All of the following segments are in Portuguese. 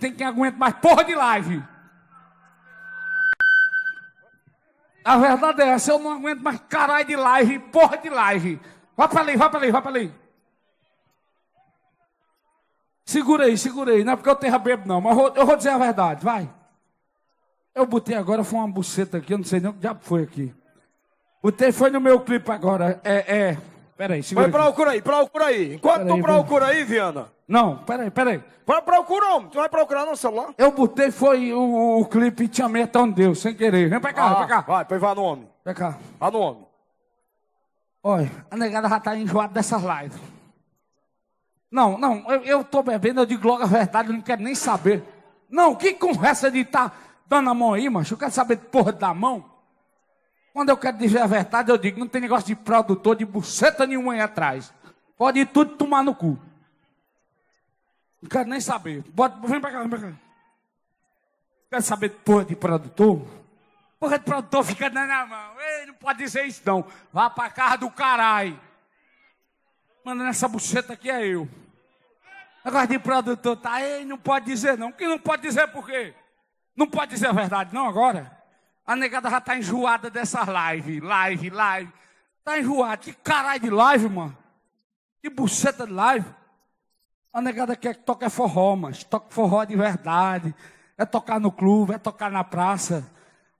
tem quem aguenta mais porra de live. A verdade é essa, eu não aguento mais caralho de live, porra de live. Vá pra ali, vá pra ali, vá pra ali. Segura aí, segura aí. Não é porque eu tenho bebo, não, mas eu vou, eu vou dizer a verdade, vai. Eu botei agora, foi uma buceta aqui, eu não sei nem o que diabo foi aqui. Botei, foi no meu clipe agora. É, é. Peraí, segura. vai aqui. procura aí, procura aí. Enquanto peraí, tu procura aí, Viana. Não, peraí, peraí. Vai procurar, homem. Tu vai procurar no celular? Eu botei, foi o, o clipe Te Amei Até Onde Deu, sem querer. Vem pra cá, ah, vem pra cá. Vai, pois vai no homem. Vem cá. Vai no homem. Olha, a negada já tá enjoada dessas lives. Não, não, eu, eu tô bebendo, eu digo logo a verdade, eu não quero nem saber. Não, que conversa de tá dando a mão aí, macho? Eu quero saber de porra da mão. Quando eu quero dizer a verdade, eu digo: não tem negócio de produtor de buceta nenhuma aí atrás. Pode ir tudo tomar no cu. Não quero nem saber. Bota, vem pra cá, vem pra cá. Quer saber de porra de produtor? Porra de produtor fica na mão. Ei, não pode dizer isso não. Vá pra casa do caralho. Mano, nessa buceta aqui é eu. Negócio de produtor, tá? Ei, não pode dizer não. Que não pode dizer por quê? Não pode dizer a verdade não agora? A negada já tá enjoada dessa live, live, live. tá enjoada. Que caralho de live, mano. Que buceta de live. A negada quer que toque forró, mas toque forró de verdade. É tocar no clube, é tocar na praça.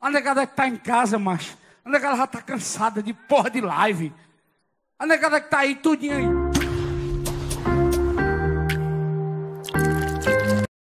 A negada que tá em casa, mas a negada já tá cansada de porra de live. A negada que tá aí, tudinho aí.